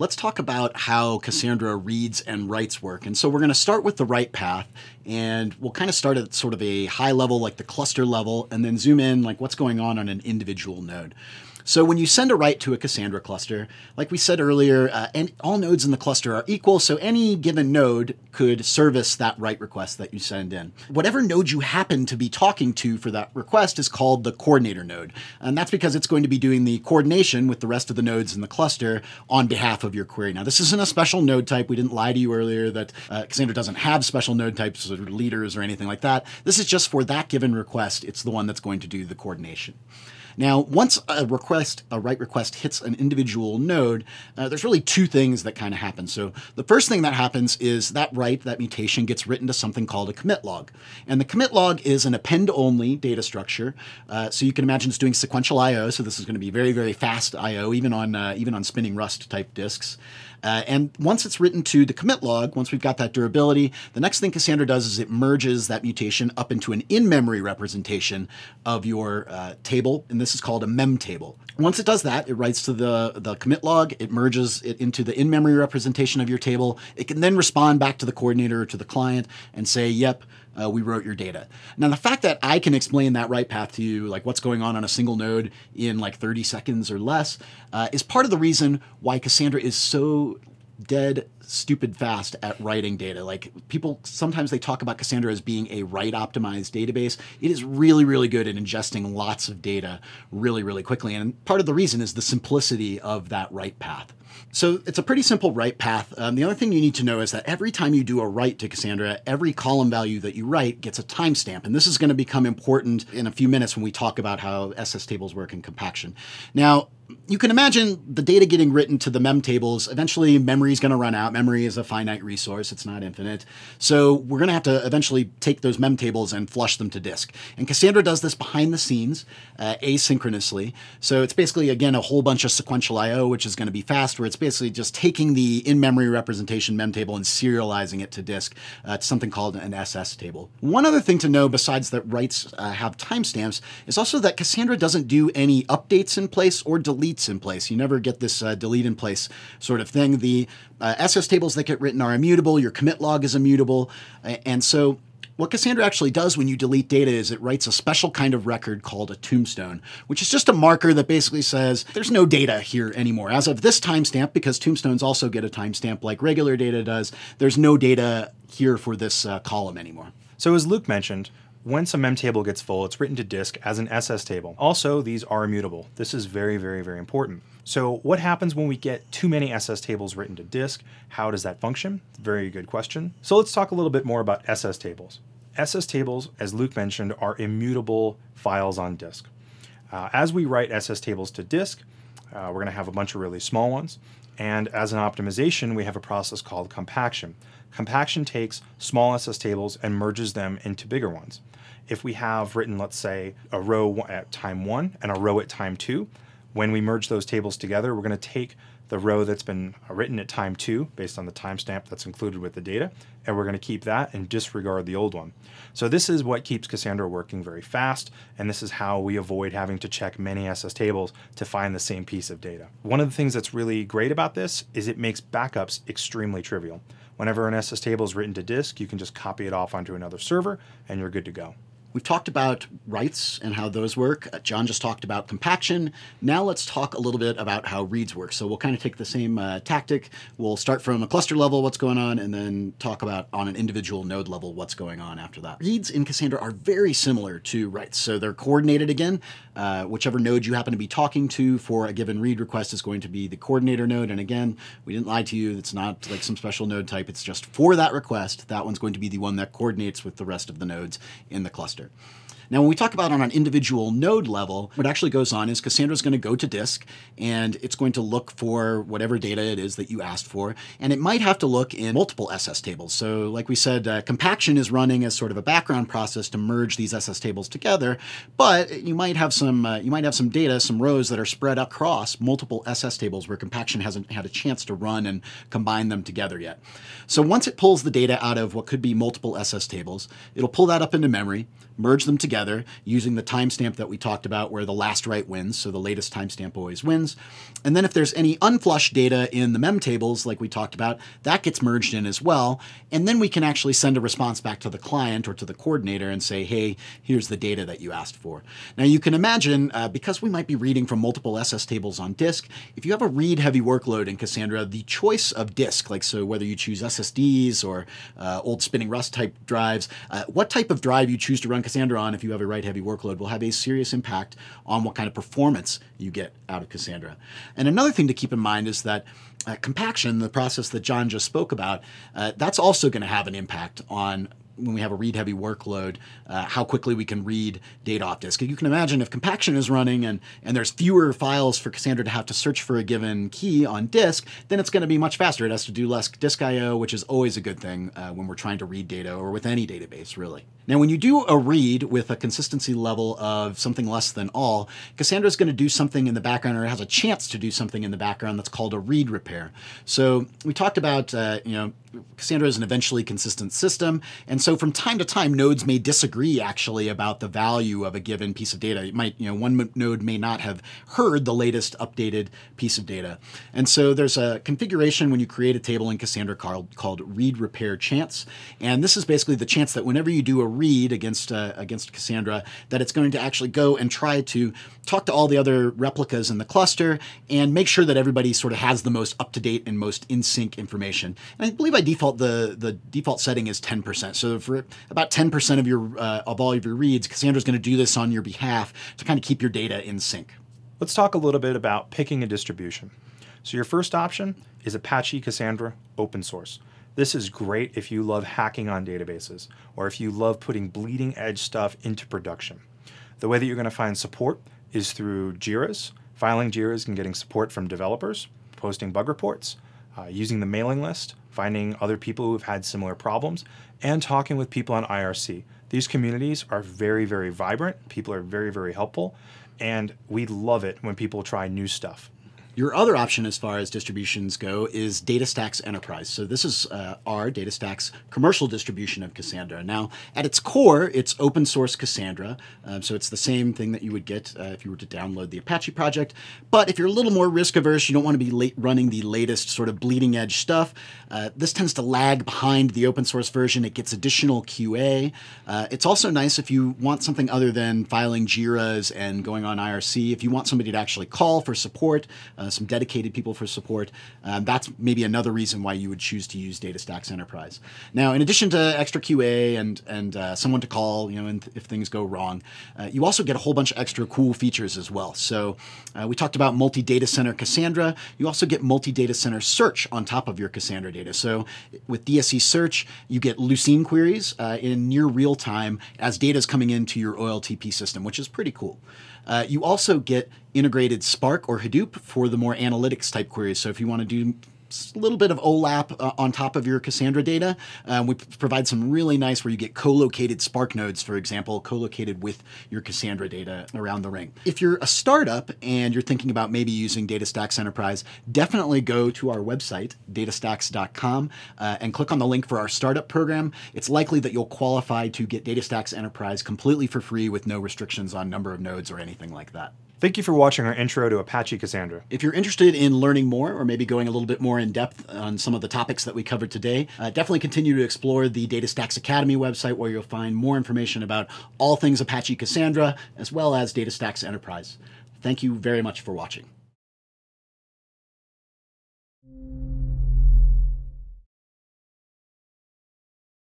let's talk about how Cassandra reads and writes work. And so we're going to start with the write path and we'll kind of start at sort of a high level, like the cluster level, and then zoom in like what's going on on an individual node. So when you send a write to a Cassandra cluster, like we said earlier, uh, and all nodes in the cluster are equal, so any given node could service that write request that you send in. Whatever node you happen to be talking to for that request is called the coordinator node, and that's because it's going to be doing the coordination with the rest of the nodes in the cluster on behalf of your query. Now, this isn't a special node type. We didn't lie to you earlier that uh, Cassandra doesn't have special node types or leaders or anything like that. This is just for that given request. It's the one that's going to do the coordination. Now, once a request, a write request hits an individual node, uh, there's really two things that kind of happen. So the first thing that happens is that write, that mutation gets written to something called a commit log. And the commit log is an append only data structure. Uh, so you can imagine it's doing sequential IO. So this is going to be very, very fast IO, even on, uh, even on spinning Rust type disks. Uh, and once it's written to the commit log, once we've got that durability, the next thing Cassandra does is it merges that mutation up into an in-memory representation of your uh, table, and this is called a mem table. Once it does that, it writes to the, the commit log, it merges it into the in-memory representation of your table. It can then respond back to the coordinator or to the client and say, yep, uh, we wrote your data. Now, the fact that I can explain that write path to you, like what's going on on a single node in like 30 seconds or less, uh, is part of the reason why Cassandra is so dead stupid fast at writing data. Like people sometimes they talk about Cassandra as being a write optimized database. It is really really good at ingesting lots of data really really quickly and part of the reason is the simplicity of that write path. So it's a pretty simple write path. Um, the other thing you need to know is that every time you do a write to Cassandra, every column value that you write gets a timestamp. And this is going to become important in a few minutes when we talk about how SS tables work in compaction. Now, you can imagine the data getting written to the mem tables. Eventually, memory is going to run out. Memory is a finite resource, it's not infinite. So, we're going to have to eventually take those mem tables and flush them to disk. And Cassandra does this behind the scenes, uh, asynchronously. So, it's basically, again, a whole bunch of sequential I.O., which is going to be fast, where it's basically just taking the in memory representation mem table and serializing it to disk uh, to something called an SS table. One other thing to know, besides that writes uh, have timestamps, is also that Cassandra doesn't do any updates in place or deletes deletes in place. You never get this uh, delete in place sort of thing. The uh, SS tables that get written are immutable. Your commit log is immutable. And so what Cassandra actually does when you delete data is it writes a special kind of record called a tombstone, which is just a marker that basically says there's no data here anymore. As of this timestamp, because tombstones also get a timestamp like regular data does, there's no data here for this uh, column anymore. So, as Luke mentioned, a mem memtable gets full, it's written to disk as an SS table. Also, these are immutable. This is very, very, very important. So what happens when we get too many SS tables written to disk? How does that function? Very good question. So let's talk a little bit more about SS tables. SS tables, as Luke mentioned, are immutable files on disk. Uh, as we write SS tables to disk, uh, we're going to have a bunch of really small ones. And as an optimization, we have a process called compaction. Compaction takes small SS tables and merges them into bigger ones. If we have written, let's say, a row at time one and a row at time two, when we merge those tables together, we're going to take the row that's been written at time two based on the timestamp that's included with the data, and we're going to keep that and disregard the old one. So this is what keeps Cassandra working very fast, and this is how we avoid having to check many SS tables to find the same piece of data. One of the things that's really great about this is it makes backups extremely trivial. Whenever an SS table is written to disk, you can just copy it off onto another server and you're good to go. We've talked about writes and how those work. Uh, John just talked about compaction. Now let's talk a little bit about how reads work. So we'll kind of take the same uh, tactic. We'll start from a cluster level, what's going on, and then talk about on an individual node level, what's going on after that. Reads in Cassandra are very similar to writes. So they're coordinated again. Uh, whichever node you happen to be talking to for a given read request is going to be the coordinator node. And again, we didn't lie to you. It's not like some special node type. It's just for that request. That one's going to be the one that coordinates with the rest of the nodes in the cluster disaster. Now, when we talk about on an individual node level, what actually goes on is Cassandra is going to go to disk and it's going to look for whatever data it is that you asked for. And it might have to look in multiple SS tables. So like we said, uh, compaction is running as sort of a background process to merge these SS tables together, but you might have some, uh, you might have some data, some rows that are spread across multiple SS tables where compaction hasn't had a chance to run and combine them together yet. So once it pulls the data out of what could be multiple SS tables, it'll pull that up into memory, merge them together, together using the timestamp that we talked about where the last write wins, so the latest timestamp always wins. And then if there's any unflushed data in the mem tables like we talked about, that gets merged in as well. And then we can actually send a response back to the client or to the coordinator and say, hey, here's the data that you asked for. Now you can imagine, uh, because we might be reading from multiple SS tables on disk, if you have a read heavy workload in Cassandra, the choice of disk, like so whether you choose SSDs or uh, old spinning rust type drives, uh, what type of drive you choose to run Cassandra on if you you have a write heavy workload will have a serious impact on what kind of performance you get out of Cassandra. And another thing to keep in mind is that uh, compaction, the process that John just spoke about, uh, that's also going to have an impact on when we have a read heavy workload, uh, how quickly we can read data off disk. You can imagine if compaction is running and, and there's fewer files for Cassandra to have to search for a given key on disk, then it's going to be much faster. It has to do less disk I.O., which is always a good thing uh, when we're trying to read data or with any database, really. Now, when you do a read with a consistency level of something less than all, Cassandra is going to do something in the background or has a chance to do something in the background that's called a read repair. So we talked about, uh, you know, Cassandra is an eventually consistent system. And so so from time to time, nodes may disagree actually about the value of a given piece of data. It might, you know, one node may not have heard the latest updated piece of data. And so there's a configuration when you create a table in Cassandra called, called read repair chance. And this is basically the chance that whenever you do a read against, uh, against Cassandra, that it's going to actually go and try to talk to all the other replicas in the cluster and make sure that everybody sort of has the most up-to-date and most in-sync information. And I believe by default, the, the default setting is 10%. So of about 10% of your uh, of all of your reads. Cassandra's going to do this on your behalf to kind of keep your data in sync. Let's talk a little bit about picking a distribution. So your first option is Apache Cassandra open source. This is great if you love hacking on databases or if you love putting bleeding edge stuff into production. The way that you're going to find support is through JIRAs, filing JIRAs and getting support from developers, posting bug reports, uh, using the mailing list, finding other people who've had similar problems, and talking with people on IRC. These communities are very, very vibrant. People are very, very helpful. And we love it when people try new stuff. Your other option, as far as distributions go, is DataStax Enterprise. So this is uh, our DataStax commercial distribution of Cassandra. Now, at its core, it's open source Cassandra. Um, so it's the same thing that you would get uh, if you were to download the Apache project. But if you're a little more risk averse, you don't want to be late running the latest sort of bleeding edge stuff. Uh, this tends to lag behind the open source version. It gets additional QA. Uh, it's also nice if you want something other than filing JIRAs and going on IRC. If you want somebody to actually call for support, uh, some dedicated people for support. Um, that's maybe another reason why you would choose to use DataStax Enterprise. Now, in addition to extra QA and and uh, someone to call, you know, th- if things go wrong, uh, you also get a whole bunch of extra cool features as well. So uh, we talked about multi-data center Cassandra. You also get multi-data center search on top of your Cassandra data. So with DSC search, you get Lucene queries uh, in near real time as data is coming into your OLTP system, which is pretty cool. Uh, you also get integrated Spark or Hadoop for the more analytics type queries. So if you want to do little bit of OLAP uh, on top of your Cassandra data. Um, we provide some really nice where you get co-located Spark nodes, for example, co-located with your Cassandra data around the ring. If you're a startup and you're thinking about maybe using DataStax Enterprise, definitely go to our website, datastax.com, uh, and click on the link for our startup program. It's likely that you'll qualify to get DataStax Enterprise completely for free with no restrictions on number of nodes or anything like that. Thank you for watching our intro to Apache Cassandra. If you're interested in learning more or maybe going a little bit more in depth on some of the topics that we covered today, uh, definitely continue to explore the DataStax Academy website where you'll find more information about all things Apache Cassandra as well as DataStax Enterprise. Thank you very much for watching.